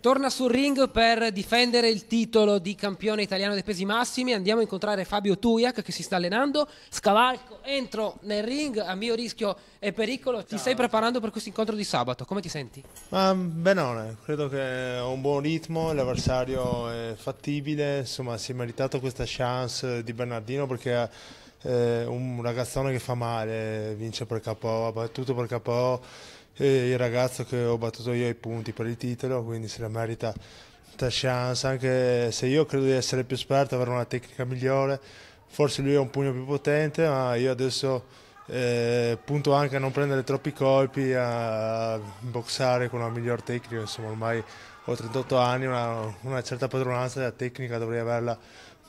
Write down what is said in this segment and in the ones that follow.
Torna sul ring per difendere il titolo di campione italiano dei pesi massimi. Andiamo a incontrare Fabio Tujak che si sta allenando. Scavalco, entro nel ring a mio rischio e pericolo. Ciao. Ti stai preparando per questo incontro di sabato. Come ti senti? Ma benone, credo che ho un buon ritmo, l'avversario è fattibile. Insomma, si è meritato questa chance di Bernardino perché è eh, un ragazzone che fa male, vince per KO, ha battuto per KO il ragazzo che ho battuto io i punti per il titolo, quindi se la merita questa chance, anche se io credo di essere più esperto, avere una tecnica migliore, forse lui ha un pugno più potente, ma io adesso eh, punto anche a non prendere troppi colpi, a boxare con una miglior tecnica, insomma ormai ho 38 anni, una, una certa padronanza della tecnica dovrei averla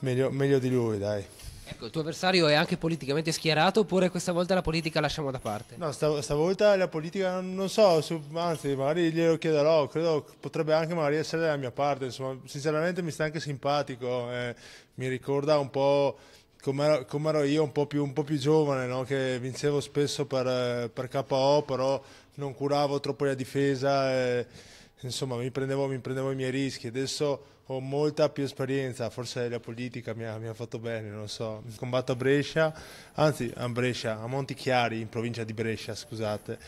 meglio, meglio di lui, dai. Ecco, il tuo avversario è anche politicamente schierato oppure questa volta la politica lasciamo da parte? No, stav stavolta la politica non so, su, anzi magari glielo chiederò, credo potrebbe anche magari essere della mia parte, insomma sinceramente mi sta anche simpatico, eh, mi ricorda un po' come ero, ero, io un po' più, un po più giovane, no? che vincevo spesso per, per KO, però non curavo troppo la difesa. Eh, insomma mi prendevo, mi prendevo, i miei rischi, adesso ho molta più esperienza, forse la politica mi ha, mi ha fatto bene, non so, combatto a Brescia, anzi a Brescia, a Montichiari in provincia di Brescia, scusate,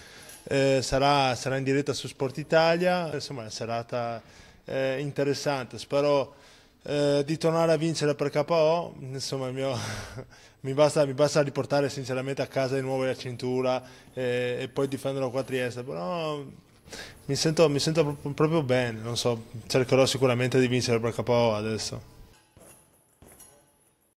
eh, sarà, sarà, in diretta su Sport Italia, insomma è una serata eh, interessante, spero eh, di tornare a vincere per KO, insomma mio, mi, basta, mi, basta, riportare sinceramente a casa di nuovo la cintura eh, e poi difendere la quattriesta, però mi sento, mi sento proprio bene, non so, cercherò sicuramente di vincere per KO adesso.